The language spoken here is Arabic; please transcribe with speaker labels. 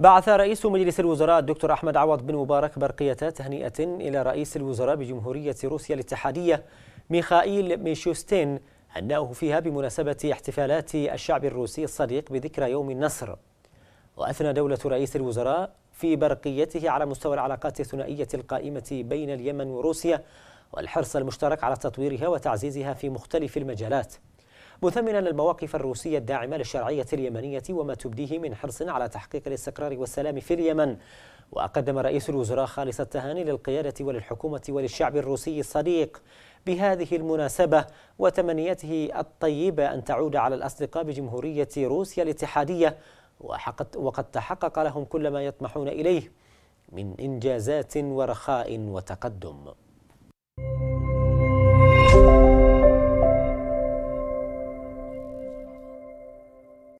Speaker 1: بعث رئيس مجلس الوزراء الدكتور أحمد عوض بن مبارك برقية تهنئة إلى رئيس الوزراء بجمهورية روسيا الاتحادية ميخائيل ميشوستين هنأه فيها بمناسبة احتفالات الشعب الروسي الصديق بذكرى يوم النصر وأثنى دولة رئيس الوزراء في برقيته على مستوى العلاقات الثنائية القائمة بين اليمن وروسيا والحرص المشترك على تطويرها وتعزيزها في مختلف المجالات مثمنا المواقف الروسية الداعمة للشرعية اليمنية وما تبديه من حرص على تحقيق الاستقرار والسلام في اليمن وأقدم رئيس الوزراء خالص التهاني للقيادة وللحكومة وللشعب الروسي الصديق بهذه المناسبة وتمنيته الطيبة أن تعود على الأصدقاء بجمهورية روسيا الاتحادية وقد تحقق لهم كل ما يطمحون إليه من إنجازات ورخاء وتقدم